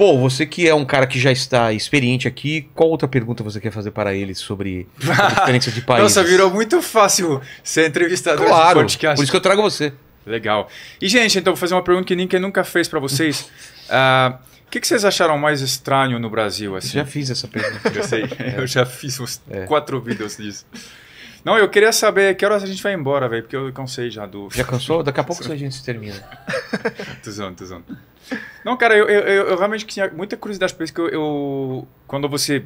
Pô, você que é um cara que já está experiente aqui, qual outra pergunta você quer fazer para ele sobre a diferença de países? Nossa, virou muito fácil ser entrevistador claro, de podcast. Por isso que eu trago você. Legal. E, gente, então, vou fazer uma pergunta que ninguém nunca fez para vocês. Ah, o que, que, vocês acharam mais estranho no Brasil? Assim? Eu já fiz essa pergunta. Eu sei, é. eu já fiz uns é. quatro vídeos disso. Não, eu queria saber que horas a gente vai embora, velho, porque eu cansei já do. Já cansou? Daqui a pouco a gente se termina. Tuzão, tuzão. Não, cara, eu, eu, eu, eu realmente tinha muita curiosidade por isso que eu, Quando você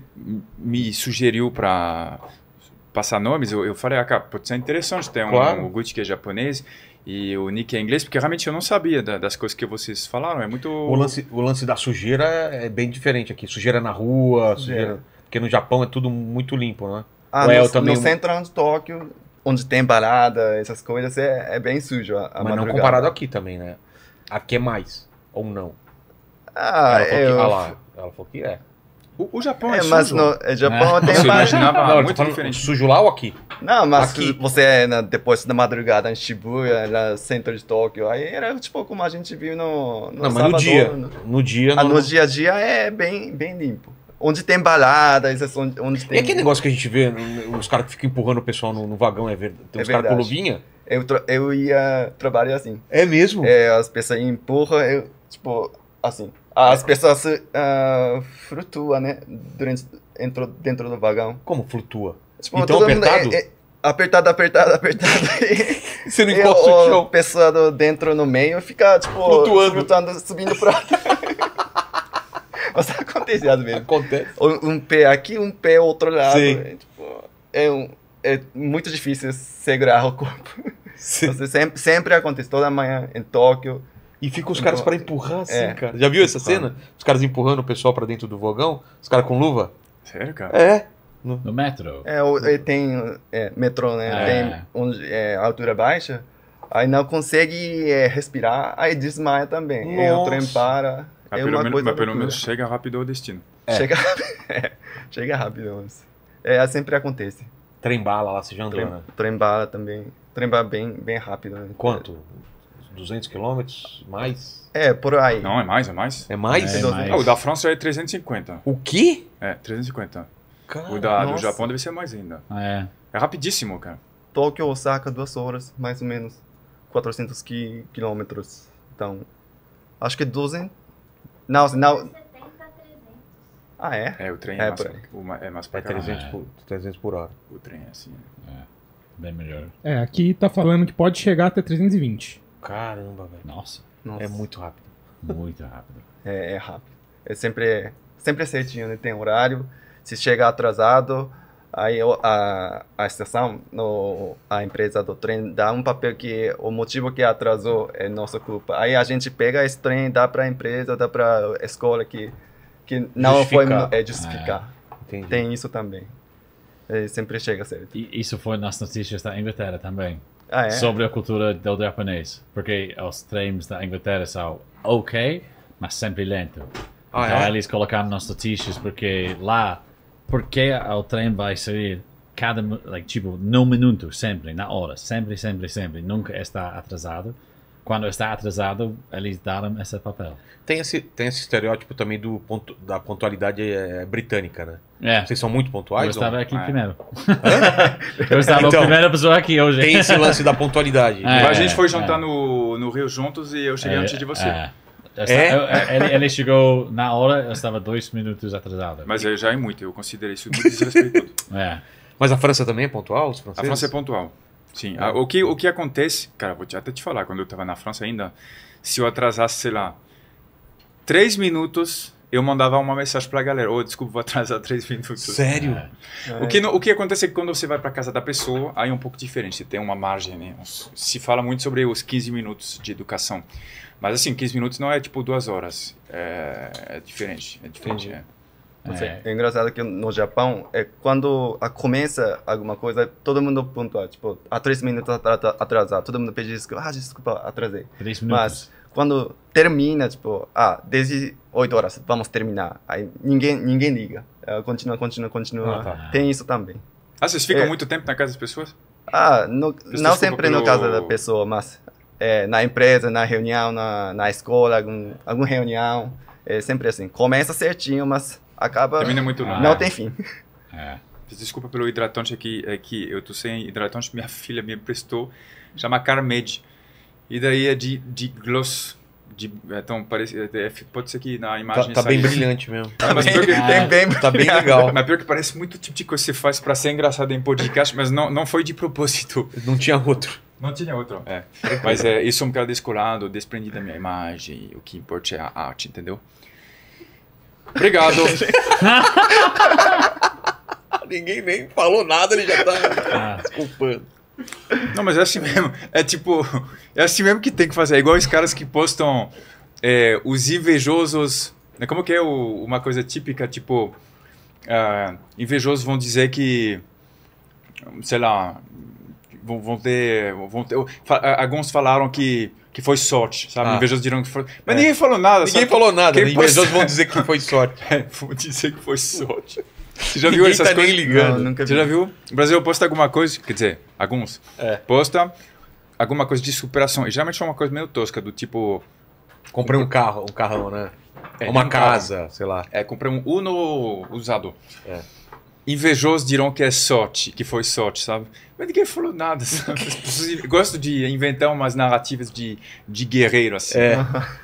me sugeriu para passar nomes, eu, eu falei, ah, cara, pode ser é interessante ter um, claro. um Gucci que é japonês e o Nick é inglês, porque realmente eu não sabia da, das coisas que vocês falaram. É muito. O lance, o lance da sujeira é, é bem diferente aqui. Sujeira na rua, é. sujeira. É. Porque no Japão é tudo muito limpo, né? Ah, no, também... no centro de Tóquio, onde tem balada, essas coisas, é, é bem sujo. A, a Mas madrugada. não comparado aqui também, né? Aqui é mais. Ou não? Ah, ela eu... Que, ah lá, ela falou que é. O, o Japão é, é mas sujo. No, é, Japão é. tem vários... Ah, não, muito diferente. Sujo lá ou aqui? Não, mas aqui. você é na, depois da madrugada em Shibuya, no centro de Tóquio, aí era tipo como a gente viu no, no não, sábado. no dia, no, no dia... Ah, no, no dia a dia é bem, bem limpo onde tem baladas, é onde, onde tem. E aquele negócio que a gente vê, os caras que ficam empurrando o pessoal no, no vagão, é verdade. Tem é uns é caras com luvinha. Eu, eu ia trabalhar assim. É mesmo? É, as pessoas empurram, eu, tipo, assim as pessoas uh, ah, flutuam, né? Durante, dentro, dentro do vagão. Como flutua? Tipo, então apertado? É, é, apertado, apertado, apertado. Você não encosta o chão. pessoa do, dentro no meio fica, tipo, flutuando, flutuando subindo pra. Mas acontece às vezes. Acontece. Um pé aqui, um pé outro lado. Sim. É, tipo, é, um, é muito difícil segurar o corpo. Sim. Então, sempre, sempre acontece, toda manhã em Tóquio e ficam os caras então, para empurrar assim, é. cara. Já viu essa cena? Os caras empurrando o pessoal para dentro do vogão? Os caras com luva? Sério, cara? É. No, no metro? É, o, tem é, metrô, né? Ah, é. Tem onde, é, altura baixa. Aí não consegue é, respirar, aí desmaia também. Nossa. Aí o trem para. Ah, é pelo menos, mas pelo menos chega rápido ao destino. É. Chega, é. chega rápido. Mas. É, é, sempre acontece. Trem bala lá, se já andou, trem, né? Trem bala também. Trem bala bem, bem rápido. Né? Quanto? 200 quilômetros, mais? É, por aí. Não, é mais, é mais. É mais? É, é mais. Ah, o da França é 350. O quê? É, 350. Cara, o da, do Japão deve ser mais ainda. Ah, é. É rapidíssimo, cara. Tóquio, Osaka, duas horas, mais ou menos. 400 qui quilômetros. Então, acho que 200... Não, não... Ah, é? É, o trem é, é mais, pra... o, é mais pra é 300, é. Por, 300 por hora. O trem é assim. Né? É, bem melhor. É, aqui tá falando que pode chegar até 320. Caramba, velho. Nossa. Nossa. É muito rápido. Muito rápido. é, é, rápido. É sempre, sempre é certinho, né? Tem horário. Se chegar atrasado, aí a, a estação, no, a empresa do trem dá um papel que o motivo que atrasou é nossa culpa. Aí a gente pega esse trem, dá para a empresa, dá para a escola que, que não foi é, justificar. É, Tem isso também. É, sempre chega certo. E isso foi nas notícias da Inglaterra também? Ah, é? Sobre a cultura do japonês. Porque os trens da Inglaterra são ok, mas sempre lento. Ah, então é? eles colocaram nas notícias porque lá, porque o trem vai sair cada, like, tipo, no minuto, sempre, na hora, sempre, sempre, sempre. Nunca está atrasado. Quando está atrasado, eles deram esse papel. Tem esse, tem esse estereótipo também do ponto, da pontualidade é, britânica, né? É. Vocês são muito pontuais? Eu estava ou... aqui é. primeiro. eu estava então, a primeira pessoa aqui hoje. Tem esse lance da pontualidade. É, a gente foi é, jantar é. no, no Rio juntos e eu cheguei é, antes de você. É? Ele, ele, chegou na hora, eu estava dois minutos atrasado. Mas já é muito, eu considerei isso muito desrespeitoso. é. Mas a França também é pontual? Os franceses? A França é pontual. Sim. É. Ah, o, que, o que acontece, cara, vou até te falar, quando eu estava na França ainda, se eu atrasasse, sei lá, três minutos, eu mandava uma mensagem pra galera, ô, oh, desculpa, vou atrasar três minutos. Sério? É. O, que o que acontece é que quando você vai pra casa da pessoa, aí é um pouco diferente, você tem uma margem, né? Se fala muito sobre os 15 minutos de educação. Mas assim, 15 minutos não é tipo duas horas. É, é diferente, é diferente, é. é. é. engraçado que no Japão, é quando começa alguma coisa, todo mundo pontua, tipo, há ah, três minutos atrasar, todo mundo pede desculpa, ah, desculpa, atrasei. Três minutos. Mas, quando termina, tipo, ah, desde 8 horas, vamos terminar. Aí ninguém, ninguém liga. Uh, continua, continua, continua. Ah, tá. Tem isso também. Ah, vocês ficam é, muito tempo na casa das pessoas? Ah, no, não sempre pelo... na casa da pessoa, mas é, na empresa, na reunião, na, na escola, algum, alguma reunião. É sempre assim. Começa certinho, mas acaba. Termina muito longe. Ah, não tem fim. É. é. Desculpa pelo hidratante aqui, é que eu tô sem hidratante, minha filha me emprestou, chama Carmed. E daí é de, de gloss. De, então, é parece, é, é, pode ser que na tá, imagem. Tá, tá, tá bem brilhante mesmo. Tá, mas bem, que, bem, tá bem legal. Mas pior que parece muito tipo de coisa que você faz pra ser engraçado em podcast, mas não, não foi de propósito. Não tinha outro. Não tinha outro. É. Mas é, isso é um cara descolado, desprendido da minha imagem. O que importa é a arte, entendeu? Obrigado. Ninguém nem falou nada, ele já tá ah. desculpando. Não, mas é assim mesmo. É tipo, é assim mesmo que tem que fazer. É igual os caras que postam é, os invejosos. Né? Como que é o, uma coisa típica? Tipo, uh, invejosos vão dizer que, sei lá, vão, vão ter, vão ter. Alguns falaram que que foi sorte, sabe? Ah. Invejosos dirão que foi. Mas é. ninguém falou nada. Ninguém sabe? falou nada. Quem né? invejosos posta... vão dizer que foi sorte. é, vão dizer que foi sorte. Você já viu essas tá coisas? ligando. Não, nunca Você já viu? O Brasil posta alguma coisa, quer dizer, alguns. É. Posta alguma coisa de superação. E geralmente é uma coisa meio tosca, do tipo. Comprei um carro, um carrão, né? É, uma casa, carro. sei lá. É, comprei um Uno usado. É. Invejosos dirão que é sorte, que foi sorte, sabe? Mas ninguém falou nada, sabe? Gosto de inventar umas narrativas de, de guerreiro, assim. É.